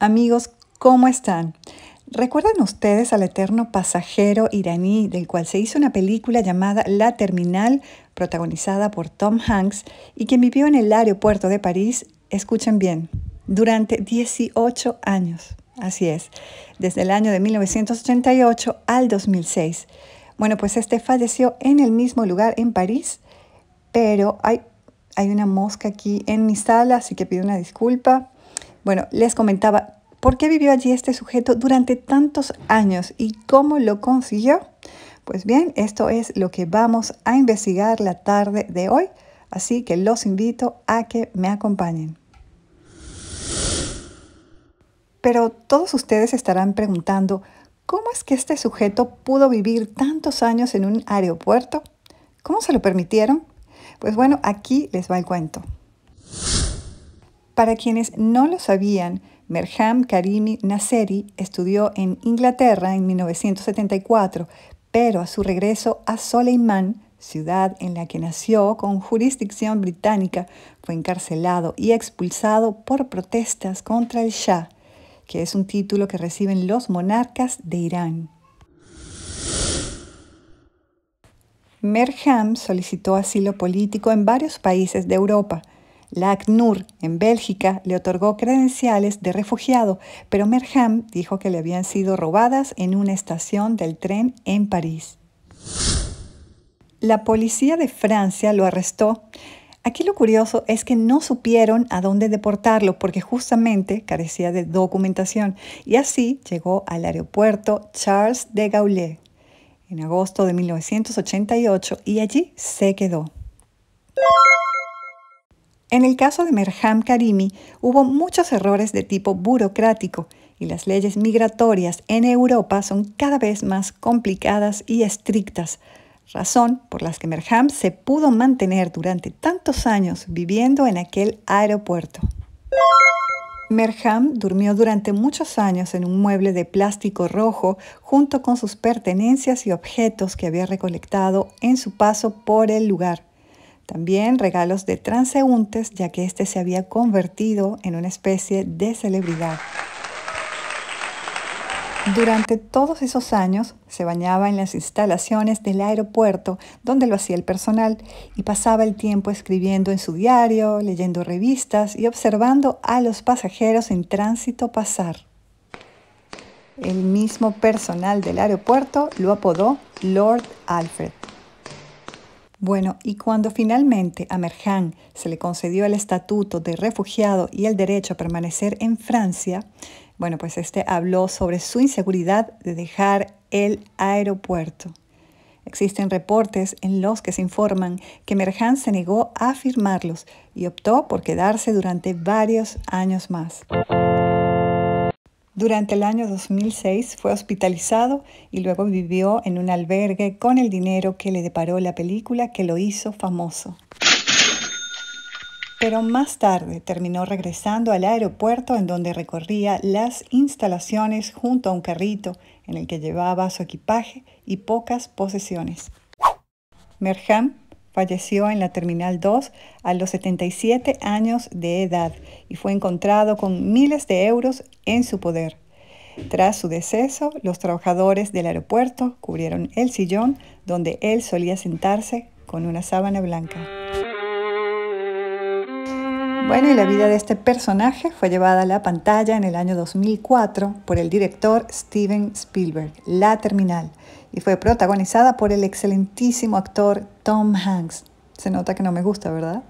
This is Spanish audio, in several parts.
Amigos, ¿cómo están? ¿Recuerdan ustedes al eterno pasajero iraní del cual se hizo una película llamada La Terminal, protagonizada por Tom Hanks y que vivió en el aeropuerto de París? Escuchen bien, durante 18 años. Así es, desde el año de 1988 al 2006. Bueno, pues este falleció en el mismo lugar en París, pero hay, hay una mosca aquí en mi sala, así que pido una disculpa. Bueno, les comentaba por qué vivió allí este sujeto durante tantos años y cómo lo consiguió. Pues bien, esto es lo que vamos a investigar la tarde de hoy, así que los invito a que me acompañen. Pero todos ustedes estarán preguntando, ¿cómo es que este sujeto pudo vivir tantos años en un aeropuerto? ¿Cómo se lo permitieron? Pues bueno, aquí les va el cuento. Para quienes no lo sabían, Merham Karimi Nasseri estudió en Inglaterra en 1974, pero a su regreso a Soleimán, ciudad en la que nació con jurisdicción británica, fue encarcelado y expulsado por protestas contra el Shah, que es un título que reciben los monarcas de Irán. Merham solicitó asilo político en varios países de Europa la ACNUR en Bélgica le otorgó credenciales de refugiado, pero Merham dijo que le habían sido robadas en una estación del tren en París. La policía de Francia lo arrestó. Aquí lo curioso es que no supieron a dónde deportarlo porque justamente carecía de documentación y así llegó al aeropuerto Charles de Gaulle en agosto de 1988 y allí se quedó. En el caso de Merham Karimi hubo muchos errores de tipo burocrático y las leyes migratorias en Europa son cada vez más complicadas y estrictas, razón por las que Merham se pudo mantener durante tantos años viviendo en aquel aeropuerto. Merham durmió durante muchos años en un mueble de plástico rojo junto con sus pertenencias y objetos que había recolectado en su paso por el lugar. También regalos de transeúntes, ya que este se había convertido en una especie de celebridad. Durante todos esos años se bañaba en las instalaciones del aeropuerto donde lo hacía el personal y pasaba el tiempo escribiendo en su diario, leyendo revistas y observando a los pasajeros en tránsito pasar. El mismo personal del aeropuerto lo apodó Lord Alfred. Bueno, y cuando finalmente a se le concedió el estatuto de refugiado y el derecho a permanecer en Francia, bueno, pues este habló sobre su inseguridad de dejar el aeropuerto. Existen reportes en los que se informan que Merján se negó a firmarlos y optó por quedarse durante varios años más. Durante el año 2006 fue hospitalizado y luego vivió en un albergue con el dinero que le deparó la película que lo hizo famoso. Pero más tarde terminó regresando al aeropuerto en donde recorría las instalaciones junto a un carrito en el que llevaba su equipaje y pocas posesiones. Merham Falleció en la Terminal 2 a los 77 años de edad y fue encontrado con miles de euros en su poder. Tras su deceso, los trabajadores del aeropuerto cubrieron el sillón donde él solía sentarse con una sábana blanca. Bueno, y la vida de este personaje fue llevada a la pantalla en el año 2004 por el director Steven Spielberg, La Terminal, y fue protagonizada por el excelentísimo actor Tom Hanks. Se nota que no me gusta, ¿verdad?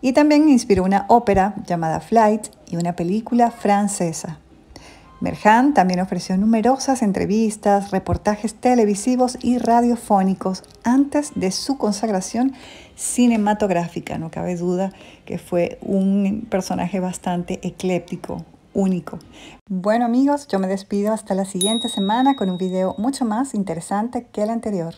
Y también inspiró una ópera llamada Flight y una película francesa. Merhan también ofreció numerosas entrevistas, reportajes televisivos y radiofónicos antes de su consagración cinematográfica. No cabe duda que fue un personaje bastante ecléptico, único. Bueno amigos, yo me despido hasta la siguiente semana con un video mucho más interesante que el anterior.